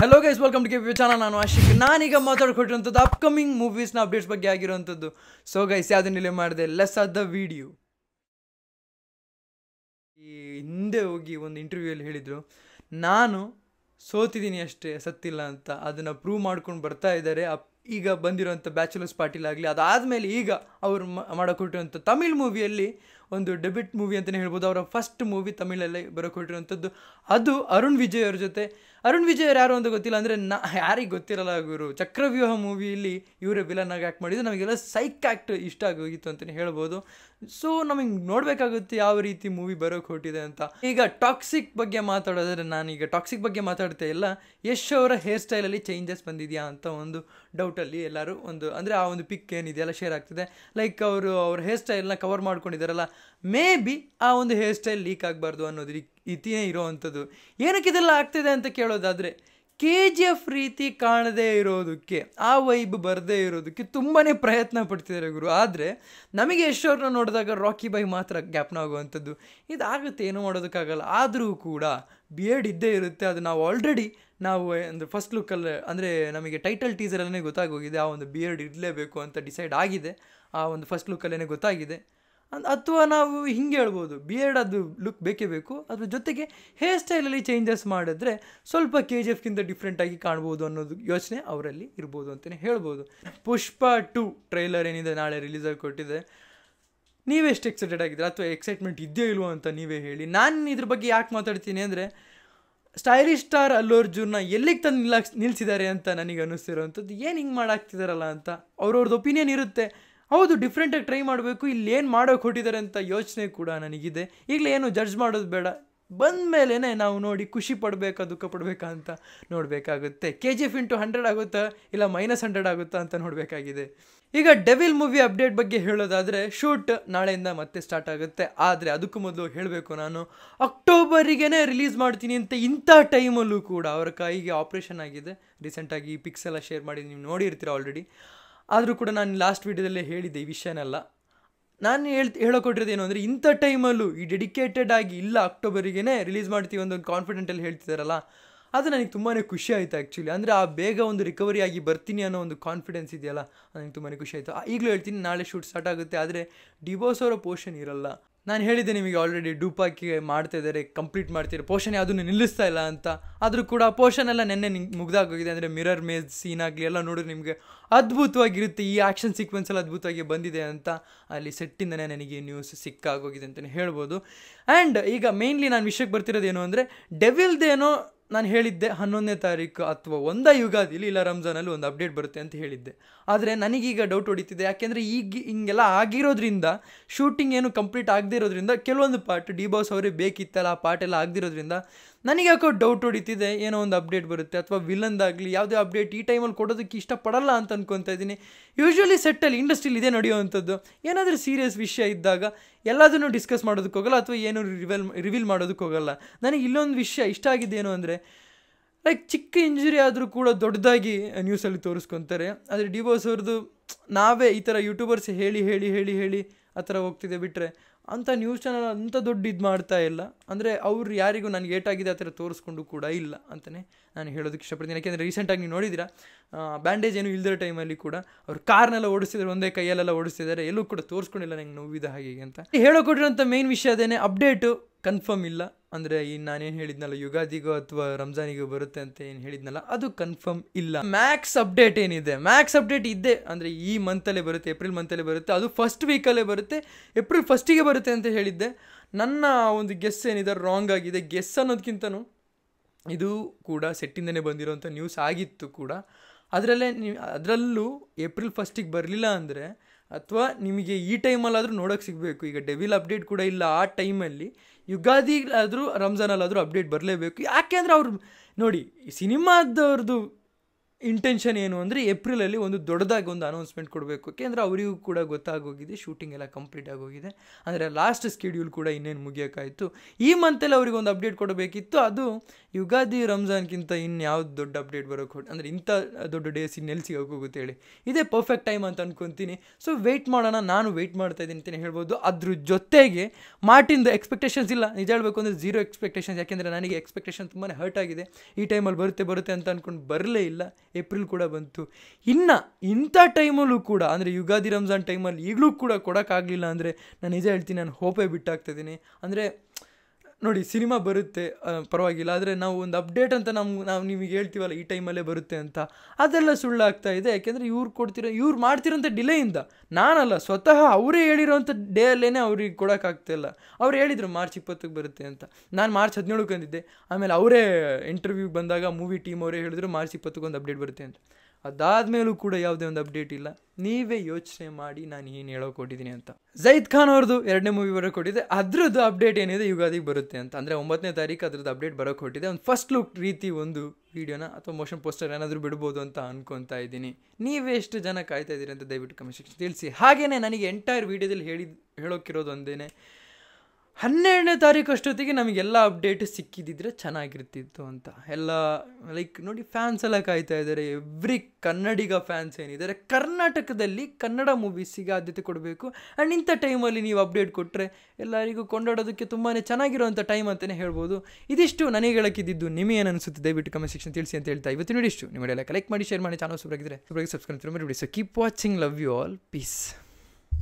hello guys welcome to K channel ನಾನು ಅಶಿಕ್ ನಾನೀಗ ಮಾತಾಡ್ಕೊಟ್ಟಿರುವಂಥದ್ದು upcoming ಮೂವೀಸ್ನ updates ಬಗ್ಗೆ ಆಗಿರುವಂಥದ್ದು ಸೊ ಗೈಸ್ ಯಾವುದೇ ನಿಲೆ ಮಾಡಿದೆ ಲೆಸ್ ದ ವಿಡಿಯೋ ಈ ಹಿಂದೆ ಹೋಗಿ ಒಂದು ಅಲ್ಲಿ ಹೇಳಿದರು ನಾನು ಸೋತಿದ್ದೀನಿ ಅಷ್ಟೇ ಸತ್ತಿಲ್ಲ ಅಂತ ಅದನ್ನು ಪ್ರೂವ್ ಮಾಡ್ಕೊಂಡು ಬರ್ತಾ ಇದ್ದಾರೆ ಅಪ್ ಈಗ ಬಂದಿರುವಂಥ ಬ್ಯಾಚುಲರ್ಸ್ ಪಾರ್ಟಿಲಾಗಲಿ ಅದಾದಮೇಲೆ ಈಗ ಅವರು ಮಾಡಿಕೊಟ್ಟಿರುವಂಥ ತಮಿಳ್ ಮೂವಿಯಲ್ಲಿ ಒಂದು ಡೆಬಿಟ್ ಮೂವಿ ಅಂತಲೇ ಹೇಳ್ಬೋದು ಅವರ ಫಸ್ಟ್ ಮೂವಿ ತಮಿಳಲ್ಲಿ ಬರೋಕೊಟ್ಟಿರುವಂಥದ್ದು ಅದು ಅರುಣ್ ವಿಜಯ್ ಅವ್ರ ಜೊತೆ ಅರುಣ್ ವಿಜಯ್ ಯಾರು ಅಂತ ಗೊತ್ತಿಲ್ಲ ಅಂದರೆ ನಾ ಯಾರಿಗೆ ಗೊತ್ತಿರಲ್ಲ ಗುರು ಚಕ್ರವ್ಯೂಹ ಮೂವಿಯಲ್ಲಿ ಇವರೇ ವಿಲನ್ ಆಗಿ ಆ್ಯಕ್ಟ್ ಮಾಡಿದ್ದು ನಮಗೆಲ್ಲ ಸೈಕ್ ಆ್ಯಕ್ಟ್ ಇಷ್ಟ ಆಗೋಗಿತ್ತು ಅಂತಲೇ ಹೇಳ್ಬೋದು ಸೊ ನಮಗೆ ನೋಡಬೇಕಾಗುತ್ತೆ ಯಾವ ರೀತಿ ಮೂವಿ ಬರೋಕೆ ಹೊಟ್ಟಿದೆ ಅಂತ ಈಗ ಟಾಕ್ಸಿಕ್ ಬಗ್ಗೆ ಮಾತಾಡೋದ್ರೆ ನಾನೀಗ ಟಾಕ್ಸಿಕ್ ಬಗ್ಗೆ ಮಾತಾಡ್ತಾ ಇಲ್ಲ ಯಶ್ ಅವರ ಹೇರ್ ಸ್ಟೈಲಲ್ಲಿ ಚೇಂಜಸ್ ಬಂದಿದೆಯಾ ಅಂತ ಒಂದು ಡೌಟಲ್ಲಿ ಎಲ್ಲರೂ ಒಂದು ಅಂದರೆ ಆ ಒಂದು ಪಿಕ್ ಏನಿದೆಯಲ್ಲ ಶೇರ್ ಆಗ್ತಿದೆ ಲೈಕ್ ಅವರು ಅವ್ರ ಹೇರ್ ಸ್ಟೈಲ್ನ ಕವರ್ ಮಾಡ್ಕೊಂಡಿದ್ದಾರಲ್ಲ ಮೇ ಬಿ ಆ ಒಂದು ಹೇರ್ ಸ್ಟೈಲ್ ಲೀಕ್ ಆಗಬಾರ್ದು ಅನ್ನೋದು ಇತಿಯೇ ಅಂಥದ್ದು ಏನಕ್ಕೆ ಇದೆಲ್ಲ ಆಗ್ತಿದೆ ಅಂತ ಕೇಳೋದಾದರೆ ಕೆ ಜಿ ಎಫ್ ರೀತಿ ಕಾಣದೇ ಇರೋದಕ್ಕೆ ಆ ವೈಬ್ ಬರದೇ ಇರೋದಕ್ಕೆ ತುಂಬಾ ಪ್ರಯತ್ನ ಪಡ್ತಿದ್ದಾರೆ ಗುರು ಆದರೆ ನಮಗೆ ಯಶೋರನ್ನ ನೋಡಿದಾಗ ರಾಕಿ ಬೈ ಮಾತ್ರ ಗ್ಯಾಪ್ನ ಆಗುವಂಥದ್ದು ಇದಾಗುತ್ತೆ ಏನೂ ಮಾಡೋದಕ್ಕಾಗಲ್ಲ ಆದರೂ ಕೂಡ ಬಿ ಎಡ್ ಇದ್ದೇ ಇರುತ್ತೆ ಅದು ನಾವು ಆಲ್ರೆಡಿ ನಾವು ಅಂದರೆ ಫಸ್ಟ್ ಲುಕ್ಕಲ್ಲಿ ಅಂದರೆ ನಮಗೆ ಟೈಟಲ್ ಟೀಸರಲ್ಲೇ ಗೊತ್ತಾಗೋಗಿದೆ ಆ ಒಂದು ಬಿ ಎಡ್ ಇರಲೇಬೇಕು ಅಂತ ಡಿಸೈಡ್ ಆಗಿದೆ ಆ ಒಂದು ಫಸ್ಟ್ ಲುಕ್ಕಲ್ಲೇ ಗೊತ್ತಾಗಿದೆ ಅಂದ್ ಅಥವಾ ನಾವು ಹಿಂಗೆ ಹೇಳ್ಬೋದು ಬಿಯರ್ಡ್ ಅದು ಲುಕ್ ಬೇಕೇ ಬೇಕು ಅದ್ರ ಜೊತೆಗೆ ಹೇರ್ ಸ್ಟೈಲಲ್ಲಿ ಚೇಂಜಸ್ ಮಾಡಿದ್ರೆ ಸ್ವಲ್ಪ ಕೆ ಜಿ ಎಫ್ಗಿಂತ ಡಿಫ್ರೆಂಟಾಗಿ ಕಾಣ್ಬೋದು ಅನ್ನೋದು ಯೋಚನೆ ಅವರಲ್ಲಿ ಇರ್ಬೋದು ಅಂತಲೇ ಹೇಳ್ಬೋದು ಪುಷ್ಪ ಟು ಟ್ರೈಲರ್ ಏನಿದೆ ನಾಳೆ ರಿಲೀಸ್ ಆಗಿ ಕೊಟ್ಟಿದೆ ನೀವೆಷ್ಟು ಎಕ್ಸೈಟೆಡ್ ಆಗಿದ್ದೀರಾ ಅಥವಾ ಎಕ್ಸೈಟ್ಮೆಂಟ್ ಇದೆಯೋ ಇಲ್ವೋ ಅಂತ ನೀವೇ ಹೇಳಿ ನಾನು ಇದ್ರ ಬಗ್ಗೆ ಯಾಕೆ ಮಾತಾಡ್ತೀನಿ ಅಂದರೆ ಸ್ಟೈಲಿಶ್ ಸ್ಟಾರ್ ಅಲ್ಲು ಎಲ್ಲಿಗೆ ತಂದು ನಿಲ್ಲಾಕ್ಸ್ ನಿಲ್ಲಿಸಿದ್ದಾರೆ ಅಂತ ನನಗೆ ಅಂಥದ್ದು ಏನು ಹಿಂಗೆ ಮಾಡಾಕ್ತಿದಾರಲ್ಲ ಅಂತ ಅವ್ರವ್ರದ್ದು ಒಪಿನಿಯನ್ ಇರುತ್ತೆ ಹೌದು ಡಿಫ್ರೆಂಟಾಗಿ ಟ್ರೈ ಮಾಡಬೇಕು ಇಲ್ಲಿ ಏನು ಮಾಡೋಕೆ ಹೊಟ್ಟಿದ್ದಾರೆ ಅಂತ ಯೋಚನೆ ಕೂಡ ನನಗಿದೆ ಈಗಲೇ ಏನು ಜಡ್ಜ್ ಮಾಡೋದು ಬೇಡ ಬಂದ ಮೇಲೇ ನಾವು ನೋಡಿ ಖುಷಿ ಪಡಬೇಕಾ ದುಃಖ ಪಡಬೇಕಾ ಅಂತ ನೋಡಬೇಕಾಗುತ್ತೆ K G F into hundred ಆಗುತ್ತಾ ಇಲ್ಲ ಮೈನಸ್ ಹಂಡ್ರೆಡ್ ಆಗುತ್ತಾ ಅಂತ ನೋಡಬೇಕಾಗಿದೆ ಈಗ ಡೆವಿಲ್ ಮೂವಿ ಅಪ್ಡೇಟ್ ಬಗ್ಗೆ ಹೇಳೋದಾದರೆ ಶೂಟ್ ನಾಳೆಯಿಂದ ಮತ್ತೆ ಸ್ಟಾರ್ಟ್ ಆಗುತ್ತೆ ಆದರೆ ಅದಕ್ಕೂ ಮೊದಲು ಹೇಳಬೇಕು ನಾನು ಅಕ್ಟೋಬರಿಗೆ ರಿಲೀಸ್ ಮಾಡ್ತೀನಿ ಅಂತ ಇಂಥ ಟೈಮಲ್ಲೂ ಕೂಡ ಅವರ ಕೈಗೆ ಆಪ್ರೇಷನ್ ಆಗಿದೆ ರೀಸೆಂಟಾಗಿ ಪಿಕ್ಸ್ ಎಲ್ಲ ಶೇರ್ ಮಾಡಿ ನೀವು ನೋಡಿರ್ತೀರ ಆಲ್ರೆಡಿ ಆದರೂ ಕೂಡ ನಾನು ಲಾಸ್ಟ್ ವೀಡಿಯೋದಲ್ಲೇ ಹೇಳಿದ್ದೆ ಈ ವಿಷಯನೆಲ್ಲ ನಾನು ಹೇಳ್ತಿ ಏನು ಅಂದರೆ ಇಂಥ ಟೈಮಲ್ಲೂ ಈ ಡೆಡಿಕೇಟೆಡ್ ಆಗಿ ಇಲ್ಲ ಅಕ್ಟೋಬರಿಗೆ ರಿಲೀಸ್ ಮಾಡ್ತೀವಿ ಒಂದು ಕಾನ್ಫಿಡೆಂಟಲ್ಲಿ ಹೇಳ್ತಿದ್ದಾರಲ್ಲ ಅದು ನನಗೆ ತುಂಬಾ ಖುಷಿ ಆಯಿತು ಆ್ಯಕ್ಚುಲಿ ಅಂದರೆ ಆ ಬೇಗ ಒಂದು ರಿಕವರಿ ಆಗಿ ಬರ್ತೀನಿ ಅನ್ನೋ ಒಂದು ಕಾನ್ಫಿಡೆನ್ಸ್ ಇದೆಯಲ್ಲ ನನಗೆ ತುಂಬಾ ಖುಷಿ ಆಯಿತು ಈಗಲೂ ಹೇಳ್ತೀನಿ ನಾಳೆ ಶೂಟ್ ಸ್ಟಾರ್ಟ್ ಆಗುತ್ತೆ ಆದರೆ ಡಿವೋರ್ಸ್ ಅವರ ಪೋರ್ಷನ್ ಇರಲ್ಲ ನಾನು ಹೇಳಿದ್ದೆ ನಿಮಗೆ ಆಲ್ರೆಡಿ ಡೂಪಾಕಿ ಮಾಡ್ತಾ ಇದ್ದಾರೆ ಕಂಪ್ಲೀಟ್ ಮಾಡ್ತೀರಿ ಪೋಷನ್ ಯಾವುದನ್ನು ನಿಲ್ಲಿಸ್ತಾ ಇಲ್ಲ ಅಂತ ಆದರೂ ಕೂಡ ಪೋಷನ್ ಎಲ್ಲ ನಿನ್ನೆ ನಿಮ್ಗೆ ಮುಗ್ದಾಗೋಗಿದೆ ಅಂದರೆ ಮಿರರ್ ಮೇಜ್ ಸೀನ್ ಆಗಲಿ ಎಲ್ಲ ನೋಡಿದ್ರೆ ನಿಮಗೆ ಅದ್ಭುತವಾಗಿರುತ್ತೆ ಈ ಆ್ಯಕ್ಷನ್ ಸೀಕ್ವೆನ್ಸ್ ಎಲ್ಲ ಅದ್ಭುತವಾಗಿ ಬಂದಿದೆ ಅಂತ ಅಲ್ಲಿ ಸೆಟ್ಟಿಂದನೇ ನನಗೆ ನ್ಯೂಸ್ ಸಿಕ್ಕಾಗೋಗಿದೆ ಅಂತಲೇ ಹೇಳ್ಬೋದು ಆ್ಯಂಡ್ ಈಗ ಮೇಯ್ನ್ಲಿ ನಾನು ವಿಷಯಕ್ಕೆ ಬರ್ತಿರೋದೇನು ಅಂದರೆ ಡೆವಿಲ್ದೇನೋ ನಾನು ಹೇಳಿದ್ದೆ ಹನ್ನೊಂದನೇ ತಾರೀಕು ಅಥವಾ ಒಂದೇ ಯುಗಾದಿಲಿ ಇಲ್ಲ ರಂಜಾನಲ್ಲಿ ಒಂದು ಅಪ್ಡೇಟ್ ಬರುತ್ತೆ ಅಂತ ಹೇಳಿದ್ದೆ ಆದರೆ ನನಗೀಗ ಡೌಟ್ ಹೊಡಿತಿದೆ ಯಾಕೆಂದರೆ ಈಗ ಹಿಂಗೆಲ್ಲ ಆಗಿರೋದ್ರಿಂದ ಶೂಟಿಂಗ್ ಏನು ಕಂಪ್ಲೀಟ್ ಆಗದೇ ಇರೋದ್ರಿಂದ ಕೆಲವೊಂದು ಪಾರ್ಟ್ ಡಿ ಬಾಸ್ ಅವರೇ ಬೇಕಿತ್ತಲ್ಲ ಆ ಪಾರ್ಟ್ ಎಲ್ಲ ಆಗದಿರೋದ್ರಿಂದ ನನಗೆ ಯಾಕೋ ಡೌಟ್ ಹೊಡಿತಿದೆ ಏನೋ ಒಂದು ಅಪ್ಡೇಟ್ ಬರುತ್ತೆ ಅಥವಾ ವಿಲನ್ದಾಗಲಿ ಯಾವುದೇ ಅಪ್ಡೇಟ್ ಈ ಟೈಮಲ್ಲಿ ಕೊಡೋದಕ್ಕೆ ಇಷ್ಟಪಡಲ್ಲ ಅಂತ ಅನ್ಕೊತಾ ಇದ್ದೀನಿ ಯೂಶ್ವಲಿ ಸೆಟ್ಟಲ್ಲಿ ಇಂಡಸ್ಟ್ರಿಲಿ ಇದೇ ನಡೆಯುವಂಥದ್ದು ಏನಾದರೂ ಸೀರಿಯಸ್ ವಿಷಯ ಇದ್ದಾಗ ಎಲ್ಲದನ್ನು ಡಿಸ್ಕಸ್ ಮಾಡೋದಕ್ಕೆ ಹೋಗಲ್ಲ ಅಥವಾ ಏನು ರಿವೆಲ್ ರಿವೀಲ್ ಮಾಡೋದಕ್ಕೆ ಹೋಗಲ್ಲ ನನಗೆ ಇಲ್ಲೊಂದು ವಿಷಯ ಇಷ್ಟ ಆಗಿದ್ದೇನು ಅಂದರೆ ಲೈಕ್ ಚಿಕ್ಕ ಇಂಜುರಿ ಆದರೂ ಕೂಡ ದೊಡ್ಡದಾಗಿ ನ್ಯೂಸಲ್ಲಿ ತೋರಿಸ್ಕೊತಾರೆ ಆದರೆ ಡಿವೋರ್ಸ್ ಅವ್ರದ್ದು ನಾವೇ ಈ ಥರ ಯೂಟ್ಯೂಬರ್ಸ್ ಹೇಳಿ ಹೇಳಿ ಹೇಳಿ ಹೇಳಿ ಆ ಥರ ಹೋಗ್ತಿದೆ ಬಿಟ್ಟರೆ ಅಂಥ ನ್ಯೂಸ್ ಚಾನಲ್ ಅಂಥ ದೊಡ್ಡ ಇದು ಮಾಡ್ತಾ ಇಲ್ಲ ಅಂದರೆ ಅವ್ರು ಯಾರಿಗೂ ನನಗೆ ಏಟಾಗಿದೆ ಆ ಥರ ತೋರಿಸ್ಕೊಂಡು ಕೂಡ ಇಲ್ಲ ಅಂತಲೇ ನಾನು ಹೇಳೋದಕ್ಕೆ ಇಷ್ಟಪಡ್ತೀನಿ ಯಾಕೆಂದರೆ ರೀಸೆಂಟಾಗಿ ನೀವು ನೋಡಿದಿರಾ ಬ್ಯಾಂಡೇಜ್ ಏನು ಇಲ್ದಿರೋ ಟೈಮಲ್ಲಿ ಕೂಡ ಅವ್ರು ಕಾರ್ನೆಲ್ಲ ಓಡಿಸಿದ್ರು ಒಂದೇ ಕೈಯಲ್ಲೆಲ್ಲ ಓಡಿಸ್ತಿದ್ದಾರೆ ಎಲ್ಲೂ ಕೂಡ ತೋರಿಸ್ಕೊಂಡಿಲ್ಲ ನನಗೆ ನೋವಿದ ಹಾಗೆ ಅಂತ ಹೇಳೋಕೊಟ್ಟಿರೋಂಥ ಮೇನ್ ವಿಷಯ ಅದೇನೆ ಅಪ್ಡೇಟು ಕನ್ಫರ್ಮ್ ಇಲ್ಲ ಅಂದರೆ ಈ ನಾನೇನು ಹೇಳಿದ್ನಲ್ಲ ಯುಗಾದಿಗೋ ಅಥವಾ ರಂಜಾನಿಗೋ ಬರುತ್ತೆ ಅಂತ ಏನು ಹೇಳಿದ್ನಲ್ಲ ಅದು ಕನ್ಫರ್ಮ್ ಇಲ್ಲ ಮ್ಯಾಕ್ಸ್ ಅಪ್ಡೇಟ್ ಏನಿದೆ ಮ್ಯಾಕ್ಸ್ ಅಪ್ಡೇಟ್ ಇದೆ ಅಂದರೆ ಈ ಮಂತಲ್ಲೇ ಬರುತ್ತೆ ಏಪ್ರಿಲ್ ಮಂತಲ್ಲೇ ಬರುತ್ತೆ ಅದು ಫಸ್ಟ್ ವೀಕಲ್ಲೇ ಬರುತ್ತೆ ಏಪ್ರಿಲ್ ಫಸ್ಟಿಗೆ ಬರುತ್ತೆ ಅಂತ ಹೇಳಿದ್ದೆ ನನ್ನ ಒಂದು ಗೆಸ್ ಏನಿದೆ ರಾಂಗ್ ಆಗಿದೆ ಗೆಸ್ ಅನ್ನೋದಕ್ಕಿಂತನೂ ಇದು ಕೂಡ ಸೆಟ್ಟಿಂದನೇ ಬಂದಿರೋಂಥ ನ್ಯೂಸ್ ಆಗಿತ್ತು ಕೂಡ ಅದರಲ್ಲೇ ನೀವು ಅದರಲ್ಲೂ ಏಪ್ರಿಲ್ ಫಸ್ಟಿಗೆ ಬರಲಿಲ್ಲ ಅಂದರೆ ಅಥವಾ ನಿಮಗೆ ಈ ಟೈಮಲ್ಲಾದರೂ ನೋಡೋಕೆ ಸಿಗಬೇಕು ಈಗ ಡೆವಿಲ್ ಅಪ್ಡೇಟ್ ಕೂಡ ಇಲ್ಲ ಆ ಟೈಮಲ್ಲಿ ಯುಗಾದಿಲಾದರೂ ರಂಜಾನಲ್ಲಾದರೂ ಅಪ್ಡೇಟ್ ಬರಲೇಬೇಕು ಅಂದರೆ ಅವರು ನೋಡಿ ಸಿನಿಮಾದವ್ರದ್ದು ಇಂಟೆನ್ಷನ್ ಏನು ಅಂದರೆ ಏಪ್ರಿಲಲ್ಲಿ ಒಂದು ದೊಡ್ಡದಾಗಿ ಒಂದು ಅನೌನ್ಸ್ಮೆಂಟ್ ಕೊಡಬೇಕು ಯಾಕೆಂದರೆ ಅವರಿಗೂ ಕೂಡ ಗೊತ್ತಾಗೋಗಿದೆ ಶೂಟಿಂಗ್ ಎಲ್ಲ ಕಂಪ್ಲೀಟ್ ಆಗೋಗಿದೆ ಅಂದರೆ ಲಾಸ್ಟ್ ಸ್ಕೆಡ್ಯೂಲ್ ಕೂಡ ಇನ್ನೇನು ಮುಗಿಯೋಕ್ಕಾಯಿತು ಈ ಮಂತಲ್ಲಿ ಅವರಿಗೆ ಒಂದು ಅಪ್ಡೇಟ್ ಕೊಡಬೇಕಿತ್ತು ಅದು ಯುಗಾದಿ ರಂಜಾನ್ಗಿಂತ ಇನ್ಯಾವ್ದು ದೊಡ್ಡ ಅಪ್ಡೇಟ್ ಬರೋಕ್ಕೆ ಅಂದರೆ ಇಂಥ ದೊಡ್ಡ ಡೇಸ್ ಇನ್ನೆಲ್ಲಿ ಹೋಗೋಗುತ್ತೆ ಹೇಳಿ ಇದೇ ಪರ್ಫೆಕ್ಟ್ ಟೈಮ್ ಅಂತ ಅಂದ್ಕೊತೀನಿ ಸೊ ವೆಯ್ಟ್ ಮಾಡೋಣ ನಾನು ವೆಯ್ಟ್ ಮಾಡ್ತಾ ಇದ್ದೀನಿ ಅಂತಲೇ ಹೇಳ್ಬೋದು ಅದ್ರ ಜೊತೆಗೆ ಮಾರ್ಟಿಂದು ಎಕ್ಸ್ಪೆಕ್ಟೇಷನ್ಸ್ ಇಲ್ಲ ನಿಜ ಹೇಳಬೇಕು ಅಂದರೆ ಝೀರೋ ಎಕ್ಸ್ಪೆಕ್ಟೇಷನ್ಸ್ ಯಾಕೆಂದರೆ ನನಗೆ ಎಕ್ಸ್ಪೆಕ್ಟೇಷನ್ ತುಂಬಾ ಹರ್ಟ್ ಆಗಿದೆ ಈ ಟೈಮಲ್ಲಿ ಬರುತ್ತೆ ಬರುತ್ತೆ ಅಂತ ಅಂದ್ಕೊಂಡು ಬರಲೇ ಇಲ್ಲ ಏಪ್ರಿಲ್ ಕೂಡ ಬಂತು ಇನ್ನು ಇಂಥ ಟೈಮಲ್ಲೂ ಕೂಡ ಅಂದರೆ ಯುಗಾದಿ ರಂಜಾನ್ ಟೈಮಲ್ಲಿ ಈಗಲೂ ಕೂಡ ಕೊಡೋಕ್ಕಾಗಲಿಲ್ಲ ಅಂದರೆ ನಾನು ನಿಜ ಹೇಳ್ತೀನಿ ನಾನು ಹೋಪೇ ಬಿಟ್ಟಾಗ್ತಿದ್ದೀನಿ ಅಂದರೆ ನೋಡಿ ಸಿನಿಮಾ ಬರುತ್ತೆ ಪರವಾಗಿಲ್ಲ ಆದರೆ ನಾವು ಒಂದು ಅಪ್ಡೇಟ್ ಅಂತ ನಮ್ಮ ನಾವು ನಿಮಗೆ ಹೇಳ್ತೀವಲ್ಲ ಈ ಟೈಮಲ್ಲೇ ಬರುತ್ತೆ ಅಂತ ಅದೆಲ್ಲ ಸುಳ್ಳಾಗ್ತಾ ಇದೆ ಯಾಕೆಂದರೆ ಇವ್ರು ಕೊಡ್ತಿರೋ ಇವ್ರು ಮಾಡ್ತಿರೋಂಥ ಡಿಲೇಯಿಂದ ನಾನಲ್ಲ ಸ್ವತಃ ಅವರೇ ಹೇಳಿರೋಂಥ ಡೇ ಅಲ್ಲೇ ಅವ್ರಿಗೆ ಕೊಡೋಕ್ಕಾಗ್ತಿಲ್ಲ ಅವ್ರು ಹೇಳಿದರು ಮಾರ್ಚ್ ಇಪ್ಪತ್ತಕ್ಕೆ ಬರುತ್ತೆ ಅಂತ ನಾನು ಮಾರ್ಚ್ ಹದಿನೇಳಕ್ಕೆ ಬಂದಿದ್ದೆ ಆಮೇಲೆ ಅವರೇ ಇಂಟರ್ವ್ಯೂಗೆ ಬಂದಾಗ ಮೂವಿ ಟೀಮ್ ಅವರೇ ಹೇಳಿದ್ರು ಮಾರ್ಚ್ ಇಪ್ಪತ್ತಕ್ಕೊಂದು ಅಪ್ಡೇಟ್ ಬರುತ್ತೆ ಅಂತ ಅದಾದ ಮೇಲೂ ಕೂಡ ಯಾವುದೇ ಒಂದು ಅಪ್ಡೇಟ್ ಇಲ್ಲ ನೀವೇ ಯೋಚನೆ ಮಾಡಿ ನಾನು ಏನು ಹೇಳೋ ಕೊಟ್ಟಿದ್ದೀನಿ ಅಂತ ಜೈದ್ ಖಾನ್ ಅವ್ರದ್ದು ಎರಡನೇ ಮೂವಿ ಬರೋಕೆ ಕೊಟ್ಟಿದೆ ಅದ್ರದ್ದು ಅಪ್ಡೇಟ್ ಏನಿದೆ ಯುಗಾದಿಗೆ ಬರುತ್ತೆ ಅಂತ ಅಂದರೆ ಒಂಬತ್ತನೇ ತಾರೀಕು ಅದ್ರದ್ದು ಅಪ್ಡೇಟ್ ಬರೋಕೆ ಕೊಟ್ಟಿದೆ ಒಂದು ಫಸ್ಟ್ ಲುಕ್ ರೀತಿ ಒಂದು ವೀಡಿಯೋನ ಅಥವಾ ಮೋಷನ್ ಪೋಸ್ಟರ್ ಏನಾದರೂ ಬಿಡ್ಬೋದು ಅಂತ ಅನ್ಕೊತಾ ಇದ್ದೀನಿ ನೀವೇ ಎಷ್ಟು ಜನ ಕಾಯ್ತಾ ಇದ್ದೀರಿ ಅಂತ ದಯವಿಟ್ಟು ಕಮೆಂಟ್ ಸೆಕ್ಷನ್ ತಿಳಿಸಿ ಹಾಗೆಯೇ ನನಗೆ ಎಂಟೈರ್ ವೀಡಿಯೋದಲ್ಲಿ ಹೇಳಿ ಹೇಳೋಕ್ಕಿರೋದು ಒಂದೇನೆ ಹನ್ನೆರಡನೇ ತಾರೀಕು ಅಷ್ಟೊತ್ತಿಗೆ ನಮಗೆಲ್ಲ ಅಪ್ಡೇಟ್ ಸಿಕ್ಕಿದ್ದಿದ್ರೆ ಚೆನ್ನಾಗಿರ್ತಿತ್ತು ಅಂತ ಎಲ್ಲ ಲೈಕ್ ನೋಡಿ ಫ್ಯಾನ್ಸ್ ಎಲ್ಲ ಕಾಯ್ತಾ ಇದ್ದಾರೆ ಎವ್ರಿ ಕನ್ನಡಿಗ ಫ್ಯಾನ್ಸ್ ಏನಿದ್ದಾರೆ ಕರ್ನಾಟಕದಲ್ಲಿ ಕನ್ನಡ ಮೂವೀಸಿಗೆ ಆದ್ಯತೆ ಕೊಡಬೇಕು ಆ್ಯಂಡ್ ಇಂಥ ಟೈಮಲ್ಲಿ ನೀವು ಅಪ್ಡೇಟ್ ಕೊಟ್ಟರೆ ಎಲ್ಲರಿಗೂ ಕೊಂಡಾಡೋದಕ್ಕೆ ತುಂಬಾ ಚೆನ್ನಾಗಿರುವಂಥ ಟೈಮ್ ಅಂತಲೇ ಹೇಳ್ಬೋದು ಇದಿಷ್ಟು ನನಗೆ ಹೇಳೋಕ್ಕಿದ್ದು ನಿಮಗೇನು ಅನಿಸುತ್ತೆ ದಯವಿಟ್ಟು ಕಮೆಂಟ್ ಸೆಕ್ಷನ್ ತಿಳಿಸಿ ಅಂತ ಹೇಳ್ತಾ ಇವತ್ತು ನೋಡಿ ಇಷ್ಟು ನಿಮ್ಮೆಲ್ಲ ಕಲೆಕ್ಟ್ ಮಾಡಿ ಶೇರ್ ಮಾಡಿ ಚಾನಲ್ ಸುಬ್ರಾಗಿದ್ರೆ ಸುಬ್ರಾಗಿ ಸಬ್ಸ್ಕ್ರೈಬ್ ಮಾಡಿ so keep watching love you all piece